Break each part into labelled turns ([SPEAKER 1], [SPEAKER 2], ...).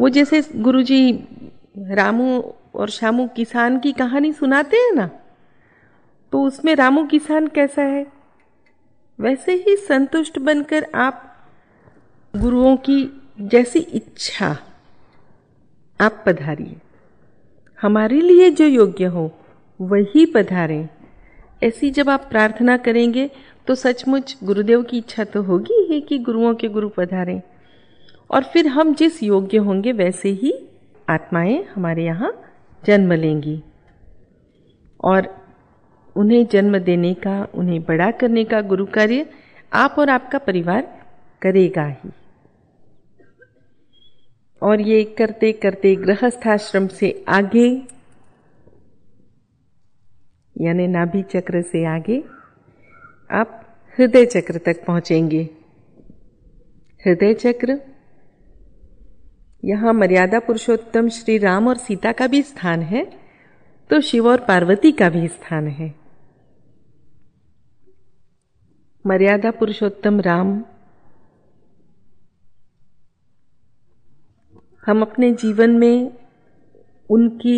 [SPEAKER 1] वो जैसे गुरुजी रामू और शामू किसान की कहानी सुनाते हैं ना तो उसमें रामू किसान कैसा है वैसे ही संतुष्ट बनकर आप गुरुओं की जैसी इच्छा आप पधारिए हमारे लिए जो योग्य हो वही पधारें ऐसी जब आप प्रार्थना करेंगे तो सचमुच गुरुदेव की इच्छा तो होगी ही कि गुरुओं के गुरु पधारें और फिर हम जिस योग्य होंगे वैसे ही आत्माएं हमारे यहाँ जन्म लेंगी और उन्हें जन्म देने का उन्हें बड़ा करने का गुरु कार्य आप और आपका परिवार करेगा ही और ये करते करते गृहस्थाश्रम से आगे यानी नाभि चक्र से आगे आप हृदय चक्र तक पहुंचेंगे हृदय चक्र यहाँ मर्यादा पुरुषोत्तम श्री राम और सीता का भी स्थान है तो शिव और पार्वती का भी स्थान है मर्यादा पुरुषोत्तम राम हम अपने जीवन में उनकी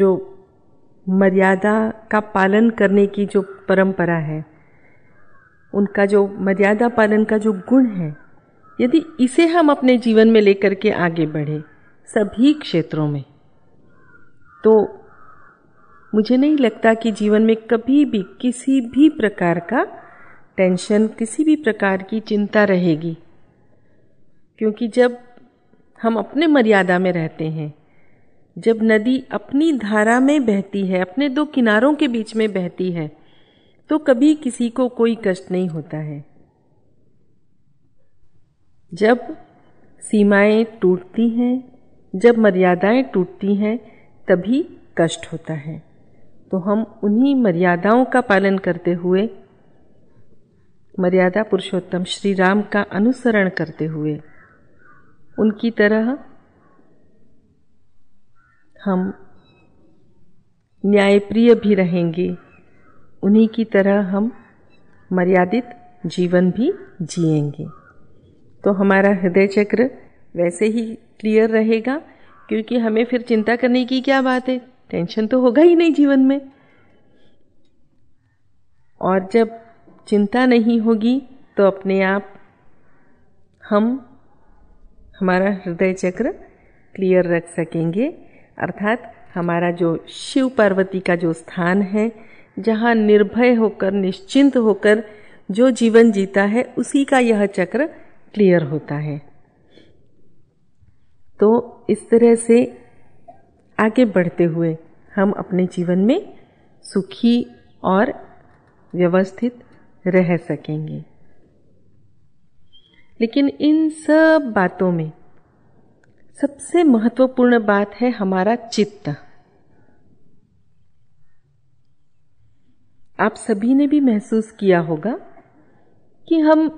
[SPEAKER 1] जो मर्यादा का पालन करने की जो परंपरा है उनका जो मर्यादा पालन का जो गुण है यदि इसे हम अपने जीवन में लेकर के आगे बढ़े सभी क्षेत्रों में तो मुझे नहीं लगता कि जीवन में कभी भी किसी भी प्रकार का टेंशन किसी भी प्रकार की चिंता रहेगी क्योंकि जब हम अपने मर्यादा में रहते हैं जब नदी अपनी धारा में बहती है अपने दो किनारों के बीच में बहती है तो कभी किसी को कोई कष्ट नहीं होता है जब सीमाएं टूटती हैं जब मर्यादाएं टूटती हैं तभी कष्ट होता है तो हम उन्हीं मर्यादाओं का पालन करते हुए मर्यादा पुरुषोत्तम श्री राम का अनुसरण करते हुए उनकी तरह हम न्यायप्रिय भी रहेंगे उन्हीं की तरह हम मर्यादित जीवन भी जिएंगे तो हमारा हृदय चक्र वैसे ही क्लियर रहेगा क्योंकि हमें फिर चिंता करने की क्या बात है टेंशन तो होगा ही नहीं जीवन में और जब चिंता नहीं होगी तो अपने आप हम हमारा हृदय चक्र क्लियर रख सकेंगे अर्थात हमारा जो शिव पार्वती का जो स्थान है जहाँ निर्भय होकर निश्चिंत होकर जो जीवन जीता है उसी का यह चक्र क्लियर होता है तो इस तरह से आगे बढ़ते हुए हम अपने जीवन में सुखी और व्यवस्थित रह सकेंगे लेकिन इन सब बातों में सबसे महत्वपूर्ण बात है हमारा चित्त आप सभी ने भी महसूस किया होगा कि हम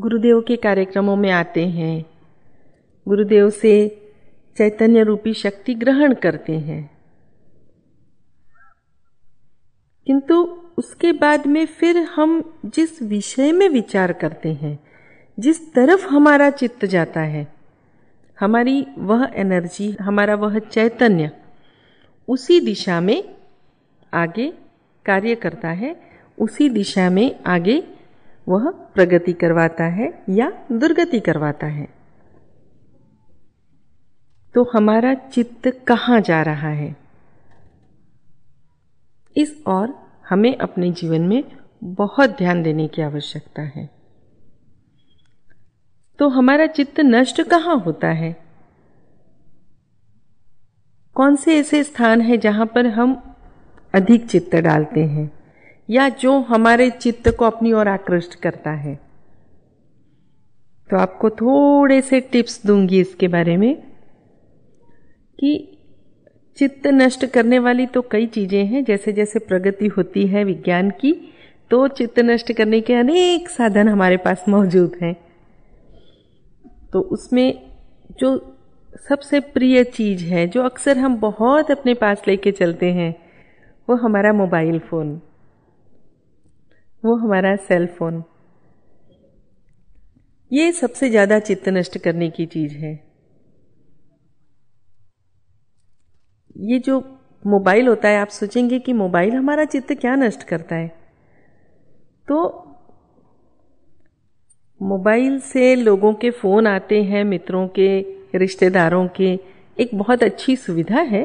[SPEAKER 1] गुरुदेव के कार्यक्रमों में आते हैं गुरुदेव से चैतन्य रूपी शक्ति ग्रहण करते हैं किंतु उसके बाद में फिर हम जिस विषय में विचार करते हैं जिस तरफ हमारा चित्त जाता है हमारी वह एनर्जी हमारा वह चैतन्य उसी दिशा में आगे कार्य करता है उसी दिशा में आगे वह प्रगति करवाता है या दुर्गति करवाता है तो हमारा चित्त कहाँ जा रहा है इस और हमें अपने जीवन में बहुत ध्यान देने की आवश्यकता है तो हमारा चित्त नष्ट कहाँ होता है कौन से ऐसे स्थान है जहां पर हम अधिक चित्त डालते हैं या जो हमारे चित्त को अपनी ओर आकृष्ट करता है तो आपको थोड़े से टिप्स दूंगी इसके बारे में कि चित्त नष्ट करने वाली तो कई चीज़ें हैं जैसे जैसे प्रगति होती है विज्ञान की तो चित्त नष्ट करने के अनेक साधन हमारे पास मौजूद हैं तो उसमें जो सबसे प्रिय चीज़ है जो अक्सर हम बहुत अपने पास लेके चलते हैं वो हमारा मोबाइल फ़ोन वो हमारा सेल फोन ये सबसे ज़्यादा चित्त नष्ट करने की चीज़ है ये जो मोबाइल होता है आप सोचेंगे कि मोबाइल हमारा चित्त क्या नष्ट करता है तो मोबाइल से लोगों के फ़ोन आते हैं मित्रों के रिश्तेदारों के एक बहुत अच्छी सुविधा है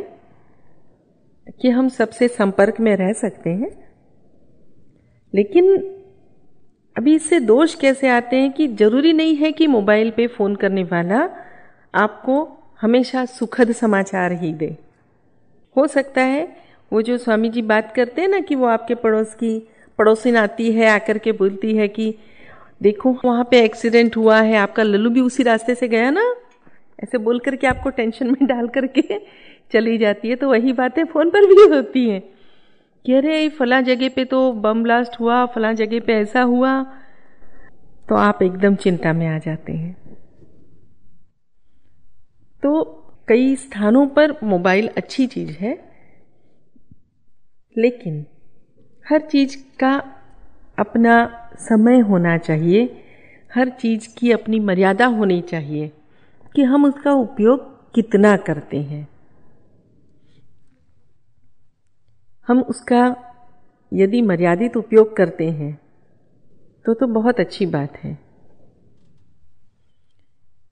[SPEAKER 1] कि हम सबसे संपर्क में रह सकते हैं लेकिन अभी इससे दोष कैसे आते हैं कि जरूरी नहीं है कि मोबाइल पे फोन करने वाला आपको हमेशा सुखद समाचार ही दे हो सकता है वो जो स्वामी जी बात करते हैं ना कि वो आपके पड़ोस की पड़ोसिन आती है आकर के बोलती है कि देखो वहाँ पे एक्सीडेंट हुआ है आपका लल्लू भी उसी रास्ते से गया ना ऐसे बोल करके आपको टेंशन में डाल करके चली जाती है तो वही बातें फ़ोन पर भी होती हैं कि अरे फला जगह पे तो बम ब्लास्ट हुआ फला जगह पे ऐसा हुआ तो आप एकदम चिंता में आ जाते हैं तो कई स्थानों पर मोबाइल अच्छी चीज़ है लेकिन हर चीज़ का अपना समय होना चाहिए हर चीज़ की अपनी मर्यादा होनी चाहिए कि हम उसका उपयोग कितना करते हैं हम उसका यदि मर्यादित उपयोग करते हैं तो तो बहुत अच्छी बात है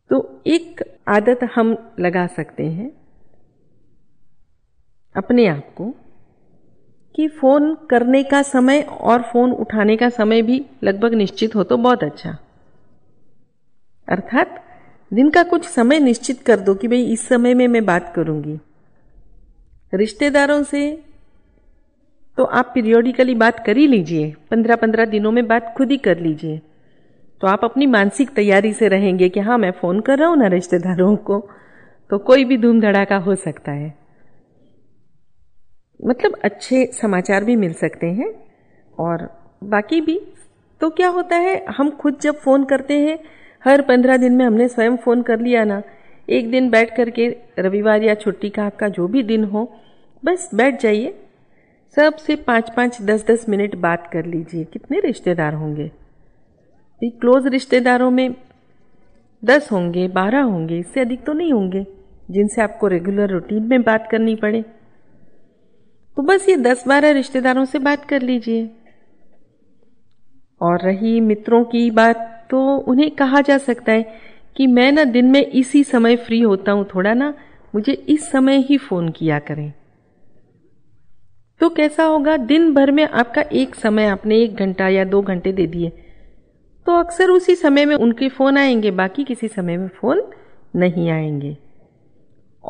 [SPEAKER 1] तो एक आदत हम लगा सकते हैं अपने आप को कि फ़ोन करने का समय और फ़ोन उठाने का समय भी लगभग निश्चित हो तो बहुत अच्छा अर्थात दिन का कुछ समय निश्चित कर दो कि भाई इस समय में मैं बात करूंगी रिश्तेदारों से तो आप पीरियोडिकली बात कर ही लीजिए पंद्रह पंद्रह दिनों में बात खुद ही कर लीजिए तो आप अपनी मानसिक तैयारी से रहेंगे कि हाँ मैं फ़ोन कर रहा हूँ ना रिश्तेदारों को तो कोई भी धूम धड़ाका हो सकता है मतलब अच्छे समाचार भी मिल सकते हैं और बाकी भी तो क्या होता है हम खुद जब फ़ोन करते हैं हर पंद्रह दिन में हमने स्वयं फ़ोन कर लिया ना एक दिन बैठ करके रविवार या छुट्टी का आपका जो भी दिन हो बस बैठ जाइए सबसे पाँच पाँच दस दस मिनट बात कर लीजिए कितने रिश्तेदार होंगे क्लोज रिश्तेदारों में दस होंगे बारह होंगे इससे अधिक तो नहीं होंगे जिनसे आपको रेगुलर रूटीन में बात करनी पड़े तो बस ये दस बारह रिश्तेदारों से बात कर लीजिए और रही मित्रों की बात तो उन्हें कहा जा सकता है कि मैं ना दिन में इसी समय फ्री होता हूँ थोड़ा ना मुझे इस समय ही फ़ोन किया करें तो कैसा होगा दिन भर में आपका एक समय आपने एक घंटा या दो घंटे दे दिए तो अक्सर उसी समय में उनके फ़ोन आएंगे बाकी किसी समय में फ़ोन नहीं आएंगे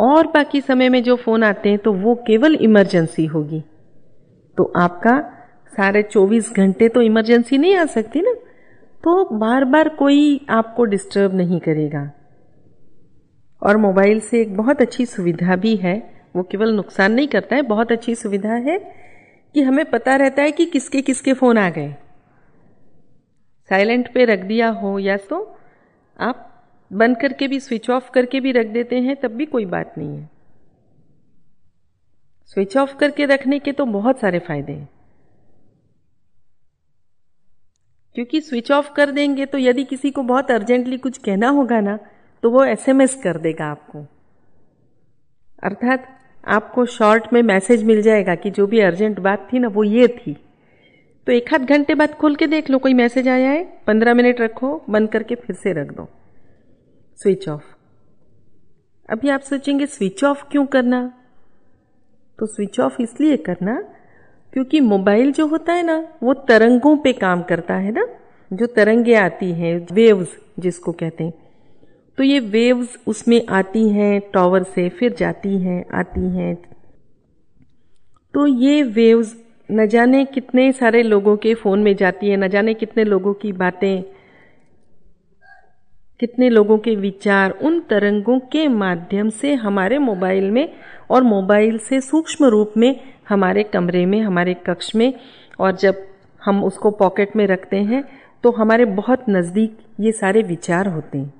[SPEAKER 1] और बाकी समय में जो फ़ोन आते हैं तो वो केवल इमरजेंसी होगी तो आपका सारे 24 घंटे तो इमरजेंसी नहीं आ सकती ना तो बार बार कोई आपको डिस्टर्ब नहीं करेगा और मोबाइल से एक बहुत अच्छी सुविधा भी है वो केवल नुकसान नहीं करता है बहुत अच्छी सुविधा है कि हमें पता रहता है कि किसके किसके फ़ोन आ गए साइलेंट पे रख दिया हो या तो आप बंद करके भी स्विच ऑफ करके भी रख देते हैं तब भी कोई बात नहीं है स्विच ऑफ करके रखने के तो बहुत सारे फायदे हैं क्योंकि स्विच ऑफ कर देंगे तो यदि किसी को बहुत अर्जेंटली कुछ कहना होगा ना तो वो एसएमएस कर देगा आपको अर्थात आपको शॉर्ट में मैसेज मिल जाएगा कि जो भी अर्जेंट बात थी ना वो ये थी तो एक आध घंटे बाद खोल के देख लो कोई मैसेज आया है पंद्रह मिनट रखो बंद करके फिर से रख दो स्विच ऑफ अभी आप सोचेंगे स्विच ऑफ क्यों करना तो स्विच ऑफ इसलिए करना क्योंकि मोबाइल जो होता है ना वो तरंगों पे काम करता है ना जो तरंगे आती हैं वेव्स जिसको कहते हैं तो ये वेव्स उसमें आती हैं टॉवर से फिर जाती हैं आती हैं तो ये वेव्स न जाने कितने सारे लोगों के फ़ोन में जाती है न जाने कितने लोगों की बातें कितने लोगों के विचार उन तरंगों के माध्यम से हमारे मोबाइल में और मोबाइल से सूक्ष्म रूप में हमारे कमरे में हमारे कक्ष में और जब हम उसको पॉकेट में रखते हैं तो हमारे बहुत नज़दीक ये सारे विचार होते हैं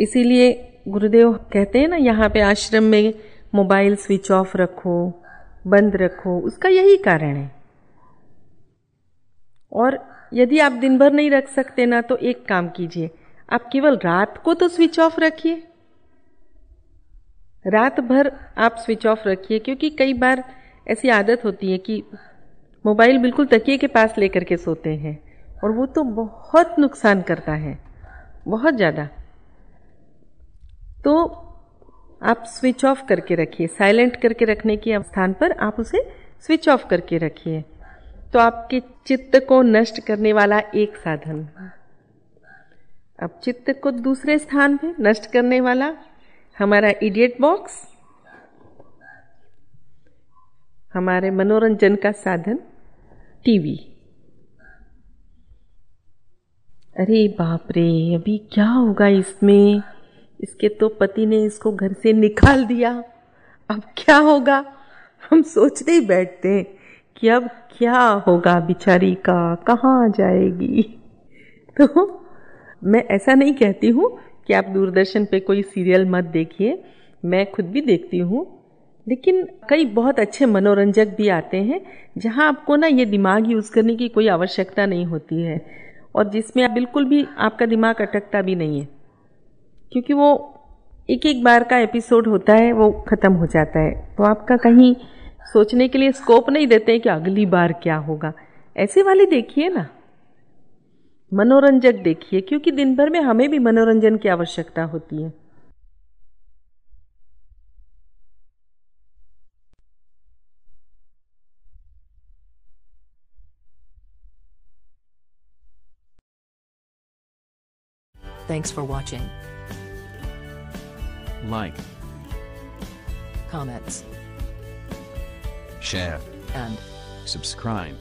[SPEAKER 1] इसीलिए गुरुदेव कहते हैं ना यहाँ पे आश्रम में मोबाइल स्विच ऑफ रखो बंद रखो उसका यही कारण है और यदि आप दिन भर नहीं रख सकते ना तो एक काम कीजिए आप केवल रात को तो स्विच ऑफ रखिए रात भर आप स्विच ऑफ रखिए क्योंकि कई बार ऐसी आदत होती है कि मोबाइल बिल्कुल तकिए के पास लेकर के सोते हैं और वो तो बहुत नुकसान करता है बहुत ज़्यादा तो आप स्विच ऑफ करके रखिए साइलेंट करके रखने के स्थान पर आप उसे स्विच ऑफ करके रखिए तो आपके चित्त को नष्ट करने वाला एक साधन अब चित्त को दूसरे स्थान पे नष्ट करने वाला हमारा इडियट बॉक्स हमारे मनोरंजन का साधन टीवी अरे बाप रे अभी क्या होगा इसमें इसके तो पति ने इसको घर से निकाल दिया अब क्या होगा हम सोचते ही बैठते हैं कि अब क्या होगा बिचारी का कहाँ जाएगी तो मैं ऐसा नहीं कहती हूँ कि आप दूरदर्शन पे कोई सीरियल मत देखिए मैं खुद भी देखती हूँ लेकिन कई बहुत अच्छे मनोरंजक भी आते हैं जहाँ आपको ना ये दिमाग यूज़ करने की कोई आवश्यकता नहीं होती है और जिसमें बिल्कुल भी आपका दिमाग अटकता भी नहीं है क्योंकि वो एक एक बार का एपिसोड होता है वो ख़त्म हो जाता है तो आपका कहीं सोचने के लिए स्कोप नहीं देते कि अगली बार क्या होगा ऐसे वाले देखिए ना मनोरंजक देखिए क्योंकि दिन भर में हमें भी मनोरंजन की आवश्यकता होती है Thanks for watching. Like. Comments. Share. And. Subscribe.